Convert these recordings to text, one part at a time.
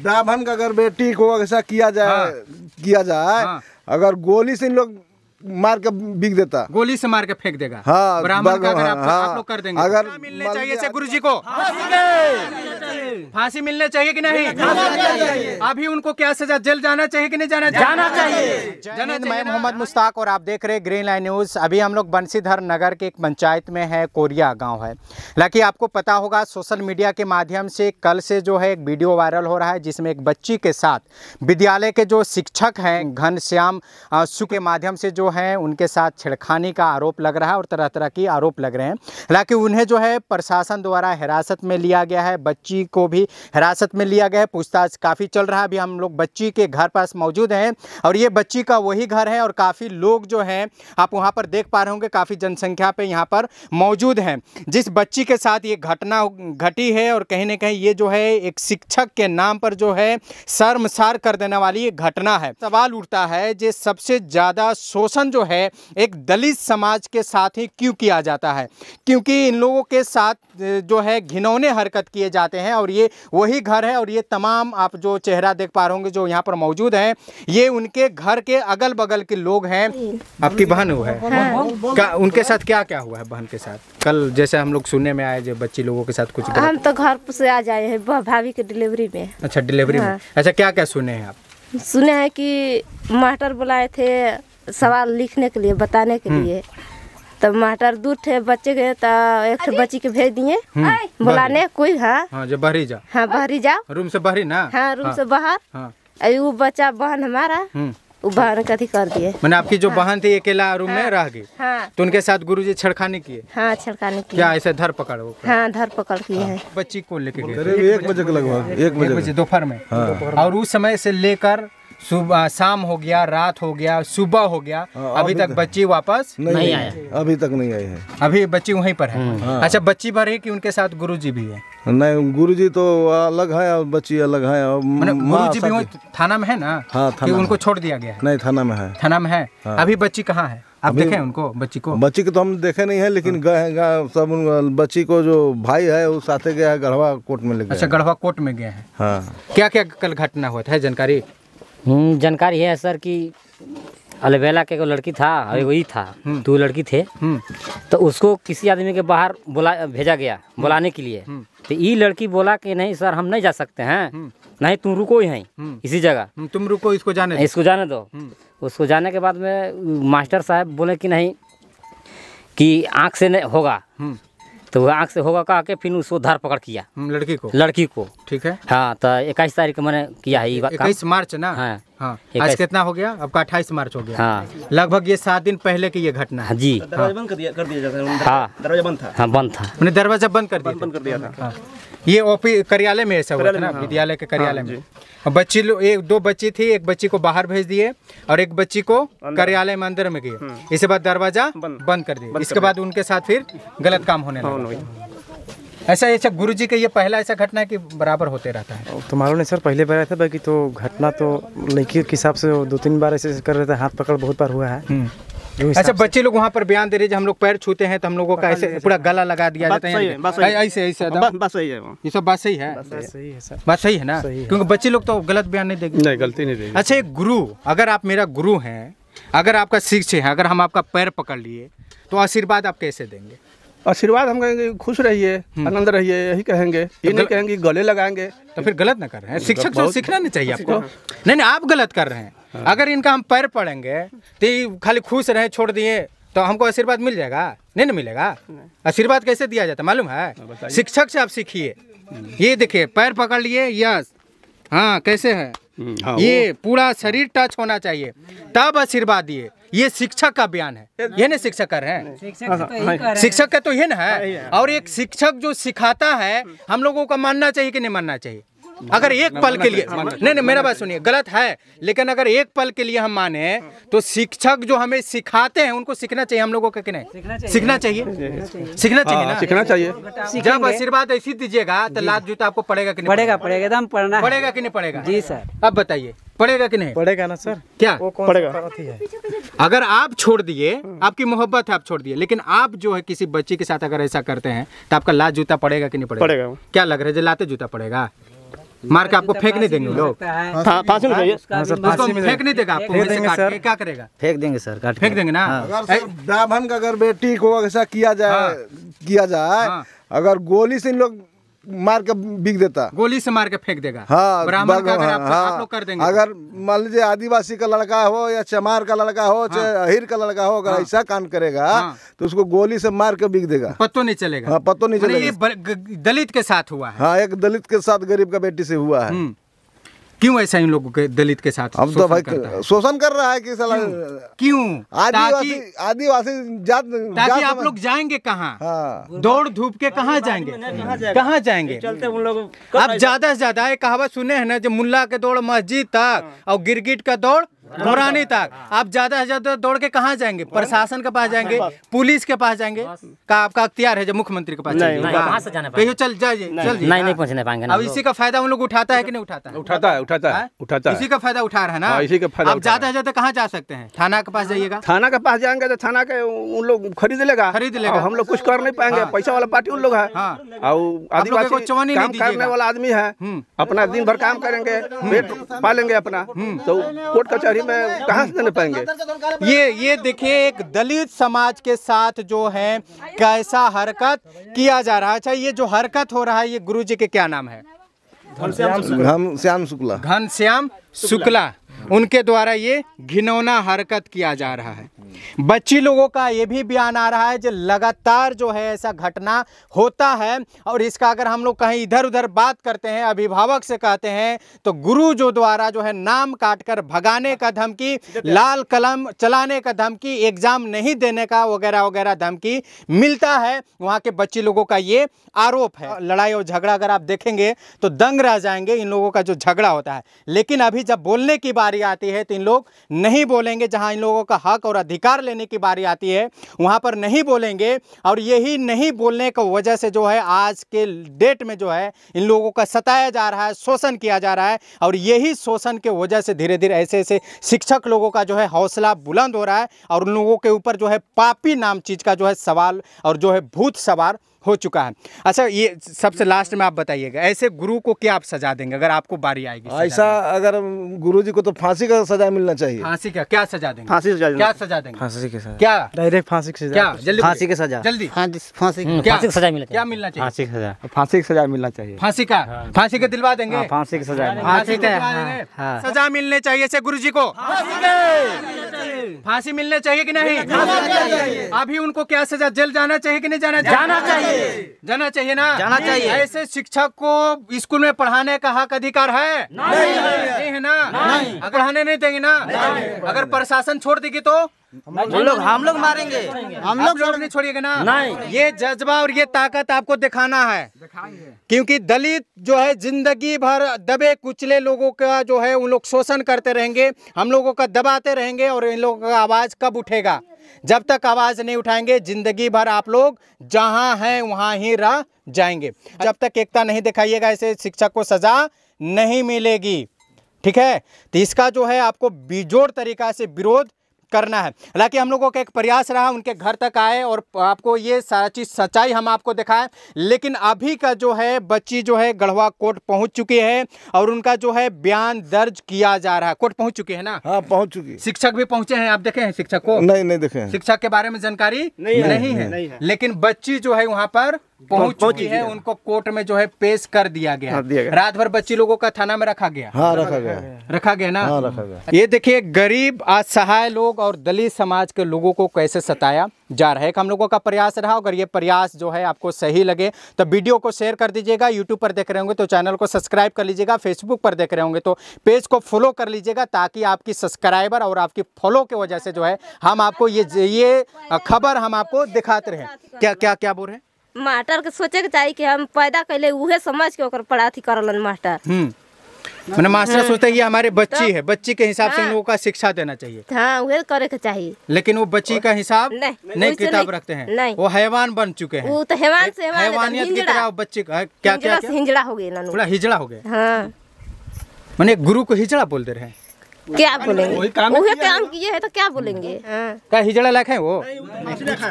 ब्राह्मण का अगर बेटी को ऐसा किया जाए हाँ। किया जाए हाँ। अगर गोली से इन लोग मार के बिक देता गोली से मार के फेंक देगा हाँ ब्राह्मण का अगर आप, हाँ, हाँ। आप लोग कर देंगे तो। अगर मिलने चाहिए गुरु जी को फांसी मिलने चाहिए कि नहीं अभी उनको क्या सजा जेल जाना चाहिए कि नहीं जाना जाना चाहिए मैं मोहम्मद मुश्ताक और आप देख रहे हैं ग्रीन लाइन न्यूज अभी हम लोग बंसीधर नगर के एक पंचायत में है कोरिया गाँव है हालांकि आपको पता होगा सोशल मीडिया के माध्यम से कल से जो है एक वीडियो वायरल हो रहा है जिसमें एक बच्ची के साथ विद्यालय के जो शिक्षक हैं घनश्याम सु के माध्यम से जो है उनके साथ छिड़खानी का आरोप लग रहा है और तरह तरह की आरोप लग रहे हैं हालांकि उन्हें जो है प्रशासन द्वारा हिरासत में लिया गया है बच्ची को भी हिरासत में लिया गया है पूछताछ काफ़ी चल रहा है अभी हम लोग बच्ची के घर पास मौजूद हैं और ये बच्ची का वही घर है और काफ़ी लोग जो हैं आप वहाँ पर देख पा रहे होंगे काफ़ी जनसंख्या पे यहाँ पर मौजूद हैं जिस बच्ची के साथ ये घटना घटी है और कहीं ना कहीं ये जो है एक शिक्षक के नाम पर जो है शर्मसार कर देने वाली ये घटना है सवाल उठता है जो सबसे ज़्यादा शोषण शोषण जो है एक दलित समाज के साथ ही क्यों किया जाता है क्योंकि इन लोगों के साथ जो है घिनौने हरकत किए जाते हैं और ये वही घर है और ये तमाम आप जो चेहरा देख पा रहे होंगे जो यहाँ पर मौजूद हैं ये उनके घर के अगल बगल के लोग हैं आपकी बहन वो है हाँ। उनके साथ क्या क्या हुआ है बहन के साथ कल जैसे हम लोग सुनने में आए जो बच्ची लोगों के साथ कुछ हम तो घर से आ जाए हैं भाभी के डिलीवरी में अच्छा डिलीवरी में हाँ। अच्छा क्या क्या सुने हैं आप सुने हैं कि मास्टर बुलाए थे सवाल लिखने के लिए बताने के हम्म। लिए तब मास्टर दो थे बच्चे के तो एक बच्ची के भेज दिए हम्म। बुलाने कोई हाँ, हाँ जो बाहरी जा हाँ बाहरी जा रूम से बाहरी ना हाँ रूम हाँ। से बाहर वो हाँ। बच्चा बहन हमारा वो हम्म। बहन कथी कर दिए मैंने आपकी जो हाँ, बहन थी अकेला रूम हाँ, में रह गई हाँ, तो उनके साथ गुरु जी छड़खानी किए हाँ छड़खानी किए क्या ऐसे धर पकड़ हाँ धर पकड़ किए हैं बच्ची को लेके गए एक बजे के लगभग एक बजे दोपहर में और उस समय से लेकर सुबह शाम हो गया रात हो गया सुबह हो गया आ, हाँ, अभी तक बच्ची वापस नहीं, नहीं आया अभी तक नहीं आई है अभी बच्ची वहीं पर है हम्म। हाँ। अच्छा बच्ची भर है कि उनके साथ गुरु जी भी है नहीं गुरु जी तो अलग है और बच्ची अलग है और गुरु जी भी थाना में है ना हाँ कि उनको छोड़ दिया गया नहीं थाना में है थाना में है हाँ। अभी बच्ची कहाँ है आप देखे उनको बच्ची को बच्ची को तो हम देखे नहीं है लेकिन गए सब बच्ची को जो भाई है वो साथ गया है गढ़वा कोर्ट में ले गया अच्छा गढ़वा कोर्ट में गया है हाँ क्या क्या कल घटना हुआ था जानकारी हम्म, जानकारी है सर कि अलबेला के एगो लड़की था और था हम्म। दो लड़की थे हम्म। तो उसको किसी आदमी के बाहर बुला भेजा गया बुलाने के लिए तो ये लड़की बोला कि नहीं सर हम नहीं जा सकते हैं नहीं तुम रुको यहीं इसी जगह तुम रुको इसको जाने इसको जाने दो उसको जाने के बाद में मास्टर साहब बोले कि नहीं कि आँख से नहीं होगा तो आँख से होगा कहा के फिर उसको धर पकड़ किया लड़की को लड़की को ठीक है हाँ तो इक्कीस तारीख मैंने किया है इक्कीस मार्च ना हाँ हाँ आज कितना हो गया आपका अट्ठाईस मार्च हो गया हाँ लगभग ये सात दिन पहले की ये घटना है जी तो दरवाजा बंद कर दिया कर दिया हाँ। दरवाजा बंद था हाँ बंद था दरवाजा बंद कर दिया बंद कर दिया था हाँ। ये ऑफिस कार्यालय में ऐसा हुआ था ना हाँ। विद्यालय के कार्यालय में बच्ची एक दो बच्ची थी एक बच्ची को बाहर भेज दिए और एक बच्ची को कार्यालय में अंदर में गए हम्म। इसके बाद दरवाजा बंद कर दिया इसके बाद उनके साथ फिर गलत काम होने लगा ऐसा ऐसा गुरु जी का ये पहला ऐसा घटना है कि बराबर होते रहता है तो मालूम नहीं सर पहले बार था बाकी तो घटना तो लड़की के हिसाब से दो तीन बार ऐसे कर रहे थे हाथ पकड़ बहुत बार हुआ है हम्म। तो अच्छा बच्चे लोग वहाँ पर बयान दे रहे हैं हम लोग पैर छूते हैं तो हम लोगों का ऐसे पूरा गला लगा दिया जाता है ऐसे ऐसे ये सब बात सही है बात सही है ना क्योंकि बच्चे लोग तो गलत बयान नहीं देंगे नहीं गलती नहीं देंगे अच्छा एक गुरु अगर आप मेरा गुरु हैं अगर आपका शिक्षा है अगर हम आपका पैर पकड़ लिए तो आशीर्वाद आप कैसे देंगे आशीर्वाद हम कहेंगे खुश रहिए हम्म। आनंद रहिए यही कहेंगे ये तो नहीं कहेंगे गले लगाएंगे तो फिर गलत ना कर रहे हैं तो शिक्षक से सीखना नहीं चाहिए तो- आपको नहीं नहीं आप गलत कर रहे हैं हाँ। अगर इनका हम पैर पड़ेंगे तो खाली खुश रहे छोड़ दिए तो हमको आशीर्वाद मिल जाएगा नहीं ना मिलेगा आशीर्वाद कैसे दिया जाता मालूम है हाँ, शिक्षक से आप सीखिए ये देखिए पैर पकड़ लिए यस हाँ कैसे है हम्म, हाँ, ये पूरा शरीर टच होना चाहिए तब आशीर्वाद दिए ये शिक्षक का बयान है ये ना शिक्षक कर रहे हैं शिक्षक का तो ये ना हाँ, है और एक शिक्षक जो सिखाता है हम लोगों का मानना चाहिए कि नहीं मानना चाहिए अगर एक पल के लिए हाँ, नहीं नहीं मेरा बात सुनिए गलत है लेकिन अगर एक पल के लिए हम माने हाँ। तो शिक्षक जो हमें सिखाते हैं उनको सीखना चाहिए हम लोगों को कि नहीं सीखना चाहिए सीखना चाहिए सीखना चाहिए हाँ, जब आशीर्वाद ऐसी दीजिएगा तो लाद जूता आपको पड़ेगा की नहीं पड़ेगा पड़ेगा एकदम पढ़ना पड़ेगा की नहीं पड़ेगा जी सर अब बताइए पड़ेगा कि नहीं पड़ेगा ना सर क्या वो पड़ेगा अगर आप छोड़ दिए आपकी मोहब्बत है आप छोड़ दिए लेकिन आप जो है किसी बच्ची के साथ अगर ऐसा करते हैं तो आपका लात जूता पड़ेगा कि नहीं पड़ेगा, पड़ेगा। क्या लग रहा है जो लाते जूता पड़ेगा मार के आपको फेंक हाँ, हाँ, नहीं देंगे लोग हाँ, फांसी में फेंक नहीं देगा आपको क्या करेगा फेंक देंगे सर काट फेंक देंगे ना ब्राह्मण का अगर बेटी को ऐसा किया जाए किया जाए अगर गोली से इन लोग मार के बिक देता गोली से मार के फेंक देगा हाँ ब्राह्मण का अगर आप, हाँ, आप लोग कर देंगे अगर मान लीजिए आदिवासी का लड़का हो या चमार का लड़का हो हाँ। चाहे अहिर का लड़का हो अगर हाँ, ऐसा काम करेगा हाँ, तो उसको गोली से मार के बिक देगा पत्तो नहीं चलेगा हाँ पत्तो नहीं मतलब चलेगा दलित के साथ हुआ है हाँ एक दलित के साथ गरीब का बेटी से हुआ है हम्म। क्यों ऐसा इन लोगों के दलित के साथ हम तो भाई शोषण कर रहा है कि साला क्यों आदिवासी आदिवासी जात ताकि आप लोग जाएंगे कहाँ हाँ। दौड़ धूप के कहाँ जाएंगे कहाँ जाएंगे चलते उन लोग आप ज्यादा से ज्यादा ये कहावत सुने हैं ना जो मुल्ला के दौड़ मस्जिद तक हाँ। और गिरगिट का दौड़ मुरानी तक हाँ। आप ज्यादा से ज्यादा दौड़ के कहाँ जाएंगे प्रशासन के पास हाँ, जाएंगे पुलिस के पास जाएंगे का आपका अख्तियार है जो मुख्यमंत्री के पास जाएंगे हाँ। चल जाइए नहीं नहीं पहुँचने पाएंगे अब इसी का फायदा उन लोग उठाता है की नहीं उठाता उठाता है उठाता है उठाता है इसी का फायदा उठा रहा है ना इसी का फायदा आप ज्यादा से ज्यादा कहाँ जा सकते हैं थाना के पास जाइएगा थाना के पास जाएंगे तो थाना के उन लोग खरीद लेगा खरीद लेगा हम लोग कुछ कर नहीं पाएंगे पैसा वाला पार्टी उन लोग है काम करने वाला आदमी है हम्म। अपना दिन भर काम करेंगे हम्म। पालेंगे अपना हम्म। तो कोर्ट कचहरी कहा कहाँ से देने पाएंगे ये ये देखिए तो एक दलित समाज के साथ जो है कैसा हरकत किया जा रहा है अच्छा ये जो हरकत हो रहा है ये गुरु जी के क्या नाम है घनश्याम शुक्ला घनश्याम शुक्ला उनके द्वारा ये घिनौना हरकत किया जा रहा है बच्ची लोगों का ये भी बयान आ रहा है जो लगातार जो है ऐसा घटना होता है और इसका अगर हम लोग कहीं इधर उधर बात करते हैं अभिभावक से कहते हैं तो गुरु जो द्वारा जो है नाम काटकर भगाने का धमकी लाल कलम चलाने का धमकी एग्जाम नहीं देने का वगैरह वगैरह धमकी मिलता है वहाँ के बच्चे लोगों का ये आरोप है लड़ाई और झगड़ा अगर आप देखेंगे तो दंग रह जाएंगे इन लोगों का जो झगड़ा होता है लेकिन अभी जब बोलने की बारी बारी आती है तो इन लोग नहीं बोलेंगे जहां इन लोगों का हक और अधिकार लेने की बारी आती है वहां पर नहीं बोलेंगे और यही नहीं बोलने की वजह से जो है आज के डेट में जो है इन लोगों का सताया जा रहा है शोषण किया जा रहा है और यही शोषण के वजह से धीरे धीरे ऐसे ऐसे शिक्षक लोगों का जो है हौसला बुलंद हो रहा है और उन लोगों के ऊपर जो है पापी नाम चीज़ का जो है सवाल और जो है भूत सवार हो चुका है अच्छा ये सबसे लास्ट में आप बताइएगा ऐसे गुरु को क्या आप सजा देंगे अगर आपको बारी आएगी ऐसा अगर गुरु जी को तो फांसी का सजा मिलना चाहिए फांसी का क्या सजा देंगे फांसी सजा क्या सजा देंगे फांसी के सजा क्या डायरेक्ट फांसी की सजा क्या जल्दी फांसी की सजा जल्दी हाँ हम्म, फांसी की सजा क्या मिलना चाहिए फांसी की सजा फांसी की सजा मिलना चाहिए फांसी का हाँ। फांसी का दिलवा देंगे हाँ, फांसी की सजा फांसी सजा मिलने चाहिए ऐसे गुरु जी को फांसी मिलने चाहिए कि नहीं अभी उनको क्या सजा जेल जाना चाहिए कि नहीं जाना जाना चाहिए जाना चाहिए ना जाना चाहिए ऐसे शिक्षक को स्कूल में पढ़ाने का हक अधिकार है नहीं नहीं है ना नहीं पढ़ाने नहीं देंगे ना अगर प्रशासन छोड़ देगी तो हम लोग हम लोग मारेंगे हम लोग लोग नहीं छोड़िएगा ना नहीं ये जज्बा और ये ताकत आपको दिखाना है क्योंकि दलित जो है जिंदगी भर दबे कुचले लोगों का जो है उन लोग शोषण करते रहेंगे हम लोगों का दबाते रहेंगे और इन लोगों का आवाज कब उठेगा जब तक आवाज़ नहीं उठाएंगे ज़िंदगी भर आप लोग जहाँ हैं वहाँ ही रह जाएंगे जब तक एकता नहीं दिखाइएगा ऐसे शिक्षक को सज़ा नहीं मिलेगी ठीक है तो इसका जो है आपको बेजोड़ तरीक़ा से विरोध करना है हालांकि हम लोगों का एक प्रयास रहा उनके घर तक आए और आपको ये सारा चीज़ सच्चाई हम आपको दिखाएं लेकिन अभी का जो है बच्ची जो है गढ़वा कोर्ट पहुंच चुकी है और उनका जो है बयान दर्ज किया जा रहा है कोर्ट पहुंच चुकी है ना हाँ पहुंच चुकी है शिक्षक भी पहुंचे हैं आप देखे हैं शिक्षक को नहीं नहीं देखे शिक्षक के बारे में जानकारी नहीं, नहीं है लेकिन बच्ची जो है वहाँ पर पहुंच चुकी है उनको कोर्ट में जो है पेश कर दिया गया रात भर बच्ची लोगों का थाना में रखा गया हाँ रखा गया रखा गया ना हाँ रखा गया ये देखिए गरीब असहाय लोग और दलित समाज के लोगों को कैसे सताया जा रहा है हम लोगों का प्रयास रहा अगर ये प्रयास जो है आपको सही लगे तो वीडियो को शेयर कर दीजिएगा यूट्यूब पर देख रहे होंगे तो चैनल को सब्सक्राइब कर लीजिएगा फेसबुक पर देख रहे होंगे तो पेज को फॉलो कर लीजिएगा ताकि आपकी सब्सक्राइबर और आपकी फॉलो की वजह से जो है हम आपको ये ये खबर हम आपको दिखाते रहे क्या क्या क्या बोल रहे हैं मास्टर के सोचे के चाहिए कि हम पैदा कैले उहे समझ के ओकर पढ़ाथी करलन मास्टर मैंने हम्म। मास्टर हम्म। सोचते हैं कि हमारे बच्ची तो, है बच्ची के हिसाब हाँ, से लोगों का शिक्षा देना चाहिए हाँ वही करे के चाहिए लेकिन वो बच्ची का हिसाब नहीं, नहीं किताब रखते हैं नहीं वो हैवान बन चुके हैं वो तो हैवान से हैवान की तरह बच्चे का क्या क्या हिजड़ा हो गए हिजड़ा हो गए हाँ मैंने गुरु को हिजड़ा बोल दे रहे हैं क्या बोलेंगे वही काम किए है तो क्या बोलेंगे हाँ। क्या हिजड़ा तो लायक है वो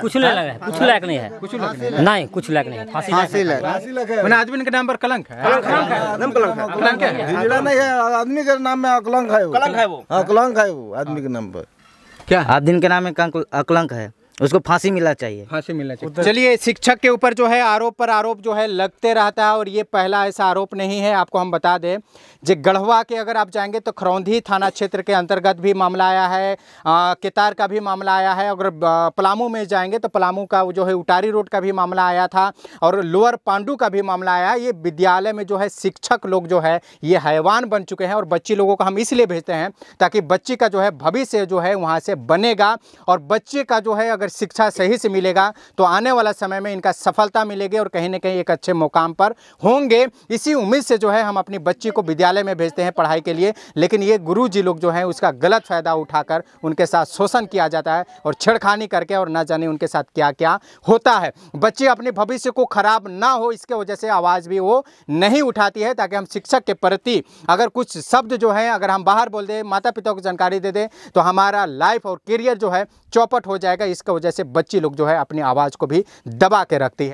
कुछ लायक है कुछ लायक नहीं है कुछ नहीं कुछ लायक नहीं है फांसी लायक है मैंने आदमी के नाम पर कलंक है कलंक है हिजड़ा नहीं है आदमी के नाम में अकलंक है वो कलंक है वो हाँ, कलंक है वो आदमी के नाम पर क्या आदमी के नाम में अकलंक है उसको फांसी मिलना चाहिए फांसी मिलना चाहिए चलिए शिक्षक के ऊपर जो है आरोप पर आरोप जो है लगते रहता है और ये पहला ऐसा आरोप नहीं है आपको हम बता दें जे गढ़वा के अगर आप जाएंगे तो खरौंधी थाना क्षेत्र के अंतर्गत भी मामला आया है आ, केतार का भी मामला आया है अगर पलामू में जाएंगे तो पलामू का जो है उटारी रोड का भी मामला आया था और लोअर पांडू का भी मामला आया ये विद्यालय में जो है शिक्षक लोग जो है ये हैवान बन चुके हैं और बच्ची लोगों को हम इसलिए भेजते हैं ताकि बच्ची का जो है भविष्य जो है वहाँ से बनेगा और बच्चे का जो है अगर शिक्षा सही से मिलेगा तो आने वाला समय में इनका सफलता मिलेगी और कहीं ना कहीं एक अच्छे मुकाम पर होंगे इसी उम्मीद से जो है हम अपनी बच्ची को विद्यालय में भेजते हैं पढ़ाई के लिए लेकिन ये गुरु जी लोग जो हैं उसका गलत फ़ायदा उठाकर उनके साथ शोषण किया जाता है और छेड़खानी करके और ना जाने उनके साथ क्या क्या होता है बच्चे अपने भविष्य को खराब ना हो इसके वजह से आवाज़ भी वो नहीं उठाती है ताकि हम शिक्षक के प्रति अगर कुछ शब्द जो हैं अगर हम बाहर बोल दें माता पिता को जानकारी दे दें तो हमारा लाइफ और करियर जो है चौपट हो जाएगा इसका जैसे बच्ची लोग जो है अपनी आवाज़ को भी दबा के रखती है